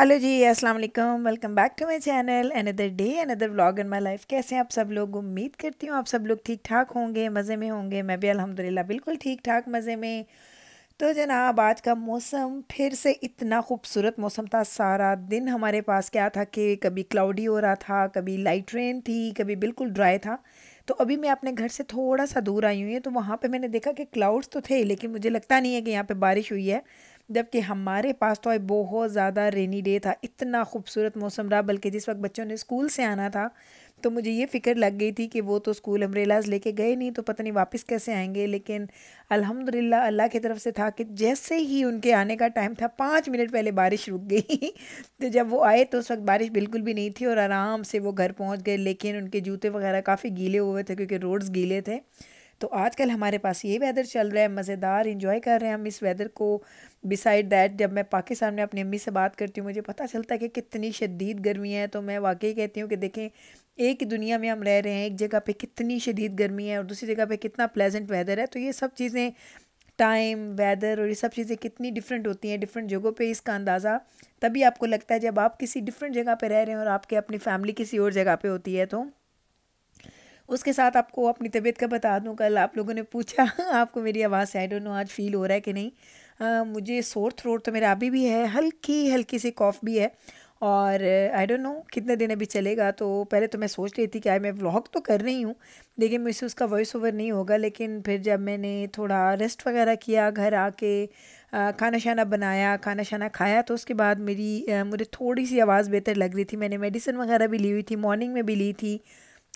hello ji अस्सलाम वालेकुम welcome back to my channel another day another vlog in my life कैसे हैं आप सब लोग उम्मीद करती हूँ आप सब लोग ठीक ठाक होंगे मज़े में होंगे मैं भी अल्हम्दुलिल्लाह बिल्कुल ठीक ठाक मज़े में तो जनाब आज का मौसम फिर से इतना खूबसूरत मौसम था सारा दिन हमारे पास क्या था कि कभी क्लाउडी हो रहा था कभी लाइट रेन थी कभी बिल्कुल ड्राई था तो अभी मैं अपने घर से थोड़ा सा दूर आई हुई हूँ तो वहाँ पर मैंने देखा कि क्लाउड्स तो थे लेकिन मुझे लगता नहीं है कि यहाँ पर बारिश हुई है जबकि हमारे पास तो बहुत ज़्यादा रेनी डे था इतना खूबसूरत मौसम रहा बल्कि जिस वक्त बच्चों ने स्कूल से आना था तो मुझे ये फ़िक्र लग गई थी कि वो तो स्कूल अम्ब्रेलाज लेके गए नहीं तो पता नहीं वापस कैसे आएंगे लेकिन अल्हम्दुलिल्लाह अल्लाह की तरफ से था कि जैसे ही उनके आने का टाइम था पाँच मिनट पहले बारिश रुक गई तो जब वो आए तो उस वक्त बारिश बिल्कुल भी नहीं थी और आराम से वो घर पहुँच गए लेकिन उनके जूते वगैरह काफ़ी गीले हुए थे क्योंकि रोड्स गीले थे तो आजकल हमारे पास ये वेदर चल रहा है मज़ेदार इंजॉय कर रहे हैं हम इस वेदर को बिसाइड दैट जब मैं पाकिस्तान में अपनी अम्मी से बात करती हूँ मुझे पता चलता है कि कितनी शदीद गर्मी है तो मैं वाकई कहती हूँ कि देखें एक ही दुनिया में हम रह रहे हैं एक जगह पे कितनी शदीद गर्मी है और दूसरी जगह पे कितना प्लेजेंट वेदर है तो ये सब चीज़ें टाइम वेदर और ये सब चीज़ें कितनी डिफरेंट होती हैं डिफरेंट जगहों पे इसका अंदाज़ा तभी आपको लगता है जब आप किसी डिफरेंट जगह पे रह रहे हैं और आपके अपनी फैमिली किसी और जगह पे होती है तो उसके साथ आपको अपनी तबीयत का बता दूँ कल आप लोगों ने पूछा आपको मेरी आवाज़ से आई डोंट नो आज फील हो रहा है कि नहीं आ, मुझे सोर थ्रोट तो मेरा अभी भी है हल्की हल्की सी कॉफ़ भी है और आई डोंट नो कितने दिन अभी चलेगा तो पहले तो मैं सोच रही थी कि आई मैं व्लॉग तो कर रही हूँ लेकिन मुझसे उसका वॉइस ओवर नहीं होगा लेकिन फिर जब मैंने थोड़ा रेस्ट वगैरह किया घर आके खाना शाना बनाया खाना शाना खाया तो उसके बाद मेरी मुझे थोड़ी सी आवाज़ बेहतर लग रही थी मैंने मेडिसिन वगैरह भी ली हुई थी मॉर्निंग में भी ली थी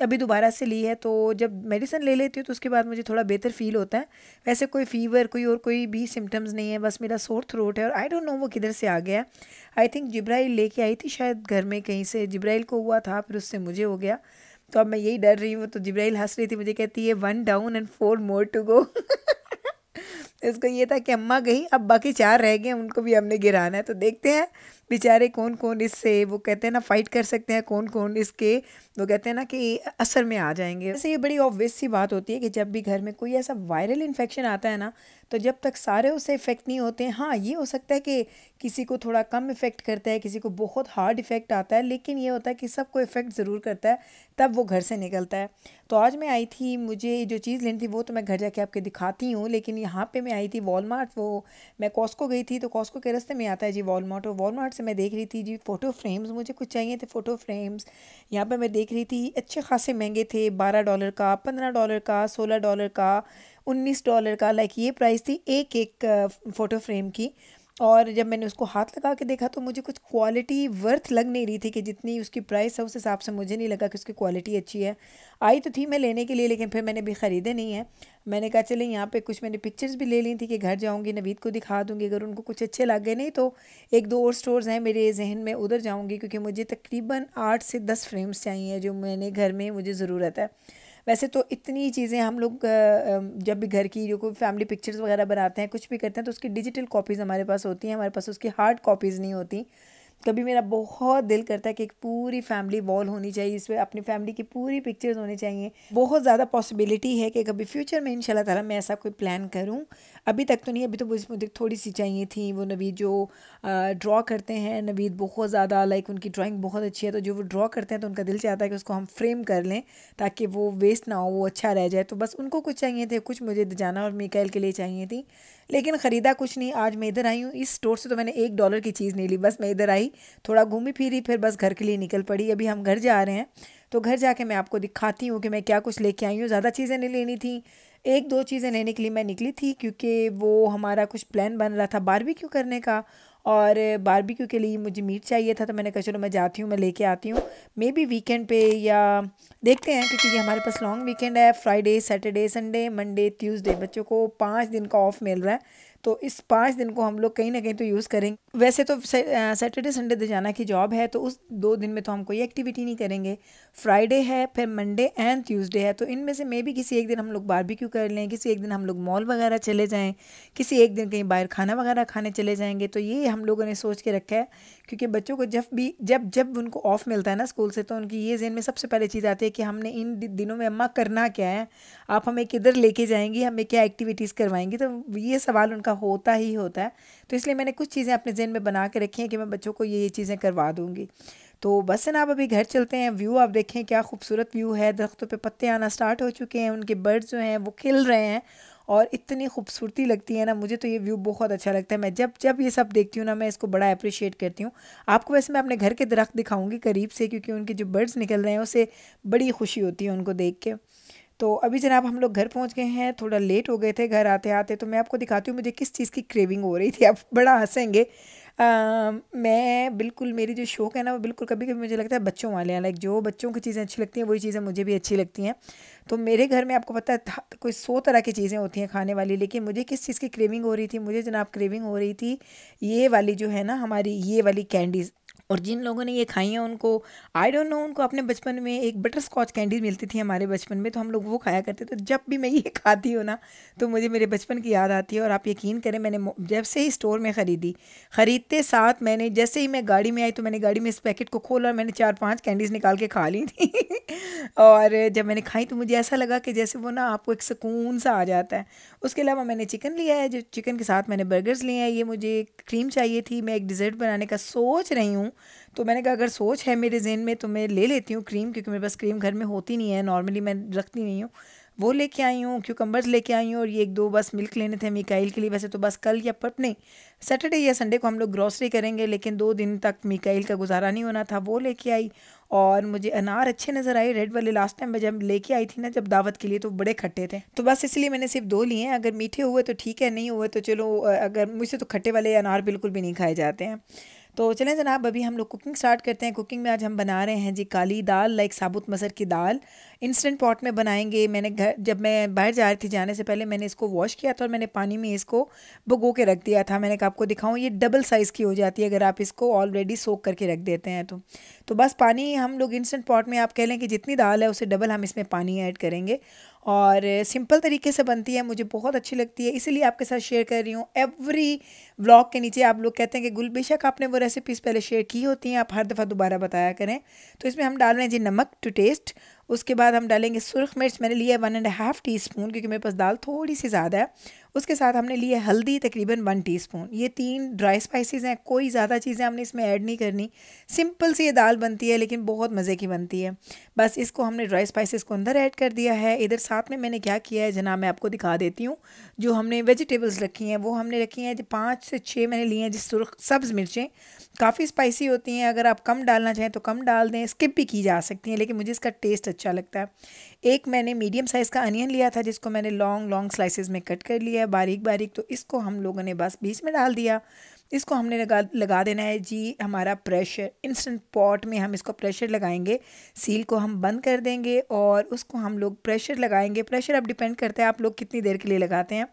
अभी दोबारा से ली है तो जब मेडिसिन ले लेती हूँ तो उसके बाद मुझे थोड़ा बेहतर फील होता है वैसे कोई फीवर कोई और कोई भी सिम्टम्स नहीं है बस मेरा सोर थ्रोट है और आई डोंट नो वो किधर से आ गया है आई थिंक जिब्राइल लेके आई थी शायद घर में कहीं से जिब्राइल को हुआ था फिर उससे मुझे हो गया तो अब मैं यही डर रही हूँ तो जिब्राइल हंस रही थी मुझे कहती है one down and four more to go इसको ये था कि अम्मा गई अब बाकी चार रह गए उनको भी हमने गिराना है तो देखते हैं बेचारे कौन कौन इससे वो कहते हैं ना फाइट कर सकते हैं कौन कौन इसके वो कहते हैं ना कि असर में आ जाएंगे वैसे ये बड़ी ऑब्वियस सी बात होती है कि जब भी घर में कोई ऐसा वायरल इन्फेक्शन आता है ना तो जब तक सारे उससे इफेक्ट नहीं होते हाँ ये हो सकता है कि किसी को थोड़ा कम इफेक्ट करता है किसी को बहुत हार्ड इफेक्ट आता है लेकिन ये होता है कि सबको इफेक्ट ज़रूर करता है तब वो घर से निकलता है तो आज मैं आई थी मुझे जो चीज़ लेनी थी वो तो मैं घर जाके आपके दिखाती हूँ लेकिन यहाँ पे मैं आई थी वॉलमार्ट वो मैं कॉस्को गई थी तो कॉस्को के रास्ते में आता है जी वॉलमार्ट और वॉलमार्ट से मैं देख रही थी जी फ़ोटो फ्रेम्स मुझे कुछ चाहिए थे फ़ोटो फ्रेम्स यहाँ पर मैं देख रही थी अच्छे खासे महंगे थे बारह डॉलर का पंद्रह डॉलर का सोलह डॉलर का उन्नीस डॉलर का लाइक ये प्राइस थी एक एक फ़ोटो फ्रेम की और जब मैंने उसको हाथ लगा के देखा तो मुझे कुछ क्वालिटी वर्थ लग नहीं रही थी कि जितनी उसकी प्राइस है उस हिसाब से मुझे नहीं लगा कि उसकी क्वालिटी अच्छी है आई तो थी मैं लेने के लिए लेकिन फिर मैंने भी ख़रीदे नहीं है मैंने कहा चले यहाँ पे कुछ मैंने पिक्चर्स भी ले ली थी कि घर जाऊँगी नवीद को दिखा दूँगी अगर उनको कुछ अच्छे लग गए नहीं तो एक दो और स्टोर हैं मेरे जहन में उधर जाऊँगी क्योंकि मुझे तकरीबन आठ से दस फ्रेम्स चाहिए जो मैंने घर में मुझे ज़रूरत है वैसे तो इतनी चीज़ें हम लोग जब भी घर की जो कोई फैमिली पिक्चर्स वगैरह बनाते हैं कुछ भी करते हैं तो उसकी डिजिटल कॉपीज़ हमारे पास होती हैं हमारे पास उसकी हार्ड कॉपीज़ नहीं होती कभी मेरा बहुत दिल करता है कि एक पूरी फैमिली वॉल होनी चाहिए इसमें अपनी फैमिली की पूरी पिक्चर्स होनी चाहिए बहुत ज़्यादा पॉसिबिलिटी है कि कभी फ्यूचर में इन ताला मैं ऐसा कोई प्लान करूँ अभी तक तो नहीं अभी तो मुझे मुझे थोड़ी सी चाहिए थी वो नवीद जो ड्रॉ करते हैं नवीद बहुत ज़्यादा लाइक उनकी ड्राइंग बहुत अच्छी है तो जो वो ड्रॉ करते हैं तो उनका दिल चाहता है कि उसको हम फ्रेम कर लें ताकि वो वेस्ट ना हो वो अच्छा रह जाए तो बस उनको कुछ चाहिए थे कुछ मुझे जाना और मिकैल के लिए चाहिए थी लेकिन ख़रीदा कुछ नहीं आज मैं इधर आई हूँ इस स्टोर से तो मैंने एक डॉलर की चीज़ नहीं ली बस मैं इधर आई थोड़ा घूमी फिरी फिर बस घर के लिए निकल पड़ी अभी हम घर जा रहे हैं तो घर जाके मैं आपको दिखाती हूँ कि मैं क्या कुछ लेके आई हूँ ज़्यादा चीज़ें नहीं लेनी थी एक दो चीज़ें लेने के लिए मैं निकली थी क्योंकि वो हमारा कुछ प्लान बन रहा था बारबेक्यू करने का और बारबेक्यू के लिए मुझे मीट चाहिए था तो मैंने कहा चलो मैं जाती हूँ मैं लेके आती हूँ मे बी वीकेंड पे या देखते हैं क्योंकि ये हमारे पास लॉन्ग वीकेंड है Friday Saturday Sunday Monday Tuesday बच्चों को पाँच दिन का ऑफ मिल रहा है तो इस पाँच दिन को हम लोग कहीं ना कहीं तो यूज़ करेंगे वैसे तो सैटरडे संडे तो जाना की जॉब है तो उस दो दिन में तो हम कोई एक्टिविटी नहीं करेंगे फ्राइडे है फिर मंडे एंड ट्यूसडे है तो इनमें से मे भी किसी एक दिन हम लोग बारबेक्यू कर लें किसी एक दिन हम लोग मॉल वगैरह चले जाएँ किसी एक दिन कहीं बाहर खाना वगैरह खाने चले जाएँगे तो ये हम लोगों ने सोच के रखा है क्योंकि बच्चों को जब भी जब जब उनको ऑफ़ मिलता है ना स्कूल से तो उनकी ये जहन में सबसे पहले चीज़ आती है कि हमने इन दिनों में अम्मा करना क्या है आप हमें किधर लेके जाएंगी हमें क्या एक्टिविटीज़ करवाएंगी तो ये सवाल उनका होता ही होता है तो इसलिए मैंने कुछ चीज़ें अपने जहन में बना के रखी हैं कि मैं बच्चों को ये ये चीज़ें करवा दूँगी तो बस ना आप अभी घर चलते हैं व्यू आप देखें क्या खूबसूरत व्यू है दरख्तों पे पत्ते आना स्टार्ट हो चुके हैं उनके बर्ड्स जो हैं वो खिल रहे हैं और इतनी खूबसूरती लगती है ना मुझे तो ये व्यू बहुत अच्छा लगता है मैं जब जब ये सब देखती हूँ ना मैं इसको बड़ा अप्रिशिएट करती हूँ आपको वैसे मैं अपने घर के दरख्त दिखाऊँगी करीब से क्योंकि उनके जो बर्ड्स निकल रहे हैं उसे बड़ी खुशी होती है उनको देख के तो अभी जनाब हम लोग घर पहुंच गए हैं थोड़ा लेट हो गए थे घर आते आते तो मैं आपको दिखाती हूँ मुझे किस चीज़ की क्रेविंग हो रही थी आप बड़ा हंसेंगे मैं बिल्कुल मेरी जो शौक़ है ना वो बिल्कुल कभी कभी मुझे लगता है बच्चों वाले हैं लाइक जो बच्चों की चीज़ें अच्छी लगती हैं वही चीज़ें मुझे भी अच्छी लगती हैं तो मेरे घर में आपको पता है कोई सौ तरह की चीज़ें होती हैं खाने वाली लेकिन मुझे किस चीज़ की क्रेविंग हो रही थी मुझे जनाब क्रेविंग हो रही थी ये वाली जो है ना हमारी ये वाली कैंडीज़ और जिन लोगों ने ये खाई हैं उनको आई डोंट नो उनको अपने बचपन में एक बटर स्कॉच कैंडी मिलती थी हमारे बचपन में तो हम लोग वो खाया करते तो जब भी मैं ये खाती हूँ ना तो मुझे मेरे बचपन की याद आती है और आप यकीन करें मैंने जब से ही स्टोर में ख़रीदी ख़रीदते साथ मैंने जैसे ही मैं गाड़ी में आई तो मैंने गाड़ी में इस पैकेट को खोला और मैंने चार पाँच कैंडीज़ निकाल के खा ली थी और जब मैंने खाई तो मुझे ऐसा लगा कि जैसे वो ना आपको एक सुकून सा आ जाता है उसके अलावा मैंने चिकन लिया है जो चिकन के साथ मैंने बर्गर्स लिए हैं ये मुझे क्रीम चाहिए थी मैं एक डिज़र्ट बनाने का सोच रही हूँ तो मैंने कहा अगर सोच है मेरे जहन में तो मैं ले लेती हूँ क्रीम क्योंकि मेरे पास क्रीम घर में होती नहीं है नॉर्मली मैं रखती नहीं हूँ वो लेके आई हूँ क्यूकम्बर्स लेके आई हूँ और ये एक दो बस मिल्क लेने थे मिकाइल के लिए वैसे तो बस कल या पट नहीं सैटरडे या संडे को हम लोग ग्रॉसरी करेंगे लेकिन दो दिन तक मिकाइल का गुजारा नहीं होना था वो लेके आई और मुझे अनार अच्छे नज़र आए रेड वाले लास्ट टाइम मैं जब लेके आई थी ना जब दावत के लिए तो बड़े खट्टे थे तो बस इसलिए मैंने सिर्फ दो लिए हैं अगर मीठे हुए तो ठीक है नहीं हुए तो चलो अगर मुझसे तो खट्टे वाले अनार बिल्कुल भी नहीं खाए जाते हैं तो चलें जनाब अभी हम लोग कुकिंग स्टार्ट करते हैं कुकिंग में आज हम बना रहे हैं जी काली दाल लाइक साबुत मसर की दाल इंस्टेंट पॉट में बनाएंगे मैंने घर जब मैं बाहर जा रही थी जाने से पहले मैंने इसको वॉश किया था और मैंने पानी में इसको भगो के रख दिया था मैंने कहा आपको दिखाऊँ ये डबल साइज़ की हो जाती है अगर आप इसको ऑलरेडी सोख करके रख देते हैं तो तो बस पानी हम लोग इंस्टेंट पॉट में आप कह लें कि जितनी दाल है उसे डबल हम इसमें पानी ऐड करेंगे और सिंपल तरीके से बनती है मुझे बहुत अच्छी लगती है इसीलिए आपके साथ शेयर कर रही हूँ एवरी व्लॉग के नीचे आप लोग कहते हैं कि गुल बेशक आपने वो रेसिपीज़ पहले शेयर की होती हैं आप हर दफ़ा दोबारा बताया करें तो इसमें हम डाल रहे हैं जी नमक टू टेस्ट उसके बाद हम डालेंगे सुरख मिर्च मैंने लिया है one and half teaspoon क्योंकि मेरे पास दाल थोड़ी सी ज़्यादा है उसके साथ हमने लिया है हल्दी तकरीबन वन टी स्पून ये तीन ड्राई स्पाइसेस हैं कोई ज़्यादा चीज़ें हमने इसमें ऐड नहीं करनी सिंपल सी ये दाल बनती है लेकिन बहुत मज़े की बनती है बस इसको हमने ड्राई स्पाइसेस को अंदर ऐड कर दिया है इधर साथ में मैंने क्या किया है जना मैं आपको दिखा देती हूँ जो हमने वेजिटेबल्स रखी हैं वो हमने रखी हैं जो पाँच से छः मैंने लिए हैं जिस सुरख सब्ज़ मिर्चें काफ़ी स्पाइसी होती हैं अगर आप कम डालना चाहें तो कम डाल दें स्किप भी की जा सकती हैं लेकिन मुझे इसका टेस्ट अच्छा लगता है एक मैंने मीडियम साइज़ का अनियन लिया था जिसको मैंने लॉन्ग लॉन्ग स्लाइसिस में कट कर लिया है बारीक बारीक तो इसको हम लोगों ने बस बीच में डाल दिया इसको हमने लगा लगा देना है जी हमारा प्रेशर इंस्टेंट पॉट में हम इसको प्रेशर लगाएंगे सील को हम बंद कर देंगे और उसको हम लोग प्रेशर लगाएंगे प्रेशर अब डिपेंड करता है आप लोग कितनी देर के लिए लगाते हैं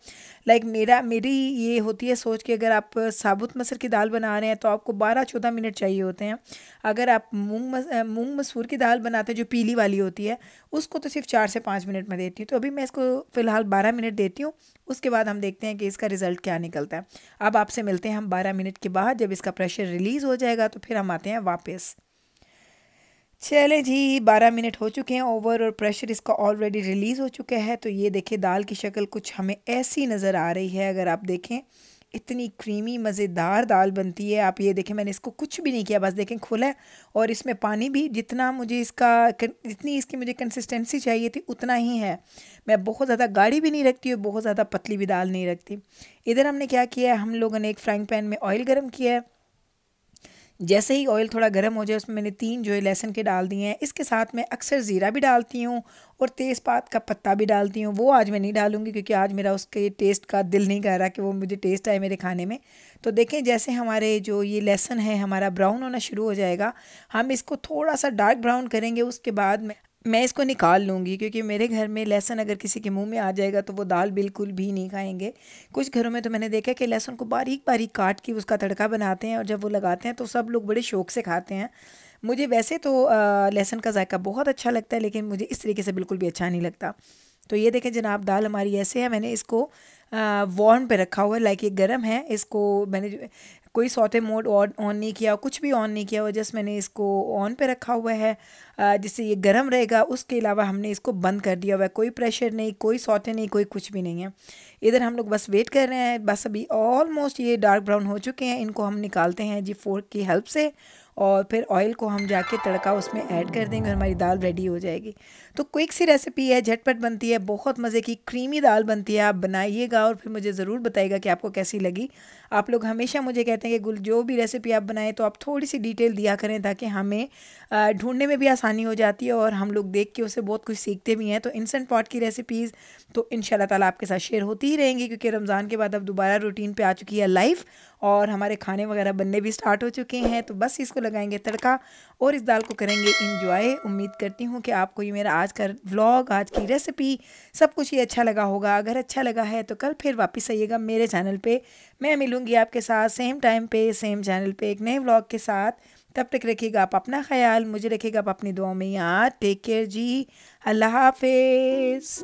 लाइक मेरा मेरी ये होती है सोच कि अगर आप साबुत मसर की दाल बना रहे हैं तो आपको बारह चौदह मिनट चाहिए होते हैं अगर आप मूँग मूँग मसूर की दाल बनाते हैं जो पीली वाली होती है उसको तो सिर्फ चार से पाँच मिनट में देती हूँ तो अभी मैं इसको फ़िलहाल बारह मिनट देती हूँ उसके बाद हम देखते हैं कि इसका रिज़ल्ट क्या निकलता है अब आपसे मिलते हैं हम बारह पंद्रह मिनट के बाद जब इसका प्रेशर रिलीज़ हो जाएगा तो फिर हम आते हैं वापस चले जी बारह मिनट हो चुके हैं ओवर और प्रेशर इसका ऑलरेडी रिलीज़ हो चुका है तो ये देखिए दाल की शक्ल कुछ हमें ऐसी नज़र आ रही है अगर आप देखें इतनी क्रीमी मज़ेदार दाल बनती है आप ये देखें मैंने इसको कुछ भी नहीं किया बस देखें खुला है और इसमें पानी भी जितना मुझे इसका जितनी इसकी मुझे कंसिस्टेंसी चाहिए थी उतना ही है मैं बहुत ज़्यादा गाढ़ी भी नहीं रखती और बहुत ज़्यादा पतली भी दाल नहीं रखती इधर हमने क्या किया है हम लोगों ने एक फ्राइंग पैन में ऑयल गर्म किया है जैसे ही ऑयल थोड़ा गर्म हो जाए उसमें मैंने तीन जो है लहसुन के डाल दिए हैं इसके साथ मैं अक्सर ज़ीरा भी डालती हूँ और तेज़पात का पत्ता भी डालती हूँ वो आज मैं नहीं डालूँगी क्योंकि आज मेरा उसके टेस्ट का दिल नहीं कर रहा कि वो मुझे टेस्ट आए मेरे खाने में तो देखें जैसे हमारे जो ये लहसुन है हमारा ब्राउन होना शुरू हो जाएगा हम इसको थोड़ा सा डार्क ब्राउन करेंगे उसके बाद में मैं इसको निकाल लूँगी क्योंकि मेरे घर में लहसुन अगर किसी के मुंह में आ जाएगा तो वो दाल बिल्कुल भी नहीं खाएंगे कुछ घरों में तो मैंने देखा कि लहसुन को बारीक बारीक काट के उसका तड़का बनाते हैं और जब वो लगाते हैं तो सब लोग बड़े शौक से खाते हैं मुझे वैसे तो लहसुन का जायका बहुत अच्छा लगता है लेकिन मुझे इस तरीके से बिल्कुल भी अच्छा नहीं लगता तो ये देखें जनाब दाल हमारी ऐसे है मैंने इसको वॉर्म पे रखा हुआ है लाइक ये गर्म है इसको मैंने कोई सौते मोड ऑन नहीं किया कुछ भी ऑन नहीं किया हुआ जस्ट मैंने इसको ऑन पे रखा हुआ है जिससे ये गर्म रहेगा उसके अलावा हमने इसको बंद कर दिया हुआ है कोई प्रेशर नहीं कोई सौते नहीं कोई कुछ भी नहीं है इधर हम लोग बस वेट कर रहे हैं बस अभी ऑलमोस्ट ये डार्क ब्राउन हो चुके हैं इनको हम निकालते हैं जी फोर्क की हेल्प से और फिर ऑयल को हम जाके तड़का उसमें ऐड कर देंगे और हमारी दाल रेडी हो जाएगी तो क्विक सी रेसिपी है झटपट बनती है बहुत मज़े की क्रीमी दाल बनती है आप बनाइएगा और फिर मुझे ज़रूर बताइएगा कि आपको कैसी लगी आप लोग हमेशा मुझे कहते हैं कि गुल जो भी रेसिपी आप बनाएं तो आप थोड़ी सी डिटेल दिया करें ताकि हमें ढूंढने में भी आसानी हो जाती है और हम लोग देख के उसे बहुत कुछ सीखते भी हैं तो इंस्टेंट पॉट की रेसिपीज़ तो इन ताला आपके साथ शेयर होती ही रहेंगी क्योंकि रमज़ान के बाद अब दोबारा रूटीन पर आ चुकी है लाइफ और हमारे खाने वगैरह बनने भी स्टार्ट हो चुके हैं तो बस इसको लगाएंगे तड़का और इस दाल को करेंगे इंजॉय उम्मीद करती हूँ कि आपको ये मेरा आज का व्लॉग आज की रेसिपी सब कुछ ये अच्छा लगा होगा अगर अच्छा लगा है तो कल फिर वापस आइएगा मेरे चैनल पर मैं मिलूँगी आपके साथ सेम टाइम पर सेम चैनल पर एक नए व्लॉग के साथ तब तक रखिएगा आप अपना ख्याल मुझे रखिएगा आप अपनी दुआओं में याद टेक केयर जी अल्लाह हाफिज़